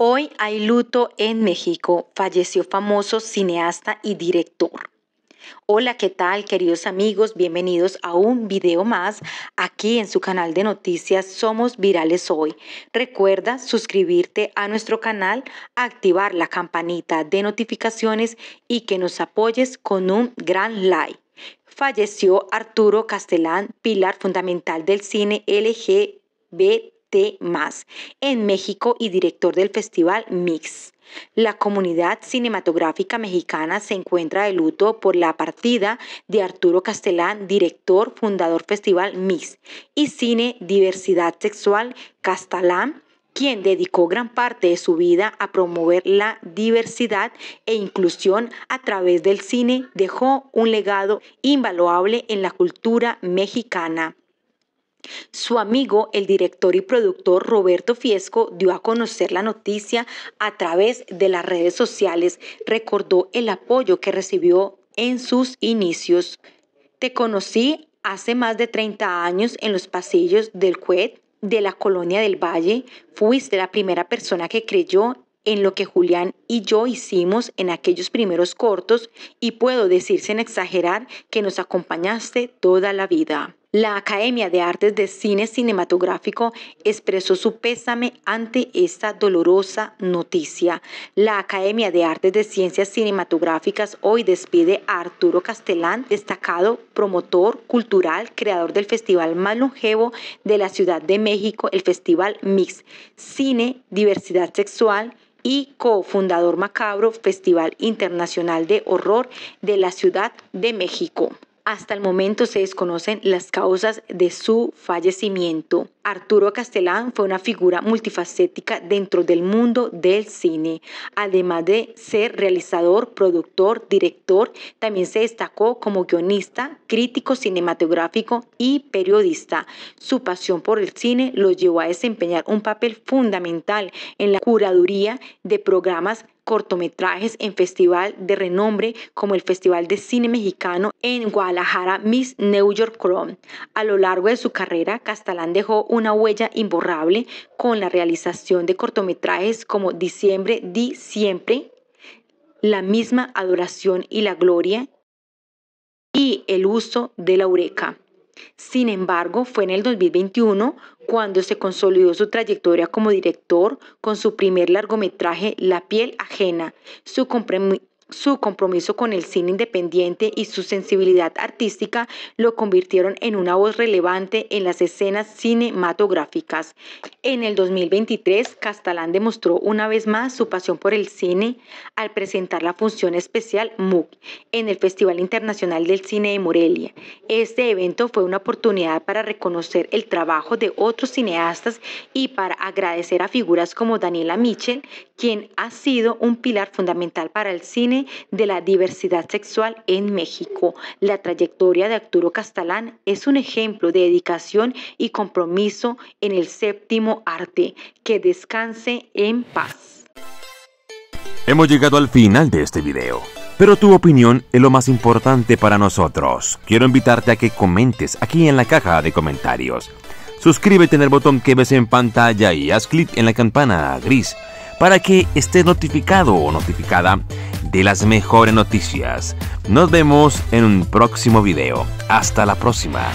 Hoy hay luto en México. Falleció famoso cineasta y director. Hola, ¿qué tal queridos amigos? Bienvenidos a un video más aquí en su canal de noticias Somos Virales Hoy. Recuerda suscribirte a nuestro canal, activar la campanita de notificaciones y que nos apoyes con un gran like. Falleció Arturo Castellán, pilar fundamental del cine LGBT. Más en México y director del Festival Mix. La comunidad cinematográfica mexicana se encuentra de luto por la partida de Arturo Castellán, director fundador Festival Mix y Cine Diversidad Sexual Castellán quien dedicó gran parte de su vida a promover la diversidad e inclusión a través del cine, dejó un legado invaluable en la cultura mexicana. Su amigo, el director y productor Roberto Fiesco, dio a conocer la noticia a través de las redes sociales, recordó el apoyo que recibió en sus inicios. Te conocí hace más de 30 años en los pasillos del CUET de la Colonia del Valle. Fuiste la primera persona que creyó en lo que Julián y yo hicimos en aquellos primeros cortos y puedo decir sin exagerar que nos acompañaste toda la vida. La Academia de Artes de Cine Cinematográfico expresó su pésame ante esta dolorosa noticia. La Academia de Artes de Ciencias Cinematográficas hoy despide a Arturo Castellán, destacado promotor cultural, creador del festival más longevo de la Ciudad de México, el Festival Mix Cine, Diversidad Sexual y cofundador Macabro, Festival Internacional de Horror de la Ciudad de México. Hasta el momento se desconocen las causas de su fallecimiento. Arturo Castellán fue una figura multifacética dentro del mundo del cine. Además de ser realizador, productor, director, también se destacó como guionista, crítico cinematográfico y periodista. Su pasión por el cine lo llevó a desempeñar un papel fundamental en la curaduría de programas cortometrajes en festival de renombre como el Festival de Cine Mexicano en Guadalajara Miss New York Chrome. A lo largo de su carrera, Castellán dejó un una huella imborrable con la realización de cortometrajes como Diciembre, Di Siempre, La misma Adoración y la Gloria y el uso de la ureca. Sin embargo, fue en el 2021 cuando se consolidó su trayectoria como director con su primer largometraje La piel ajena. Su, su compromiso con el cine independiente y su sensibilidad artística lo convirtieron en una voz relevante en las escenas cinematográficas. En el 2023, Castalán demostró una vez más su pasión por el cine al presentar la función especial MOOC en el Festival Internacional del Cine de Morelia. Este evento fue una oportunidad para reconocer el trabajo de otros cineastas y para agradecer a figuras como Daniela Michel, quien ha sido un pilar fundamental para el cine de la diversidad sexual en México. La trayectoria de Arturo Castalán es un ejemplo de dedicación y compromiso en el séptimo arte. Que descanse en paz. Hemos llegado al final de este video. Pero tu opinión es lo más importante para nosotros. Quiero invitarte a que comentes aquí en la caja de comentarios. Suscríbete en el botón que ves en pantalla y haz clic en la campana gris para que estés notificado o notificada de las mejores noticias. Nos vemos en un próximo video. Hasta la próxima.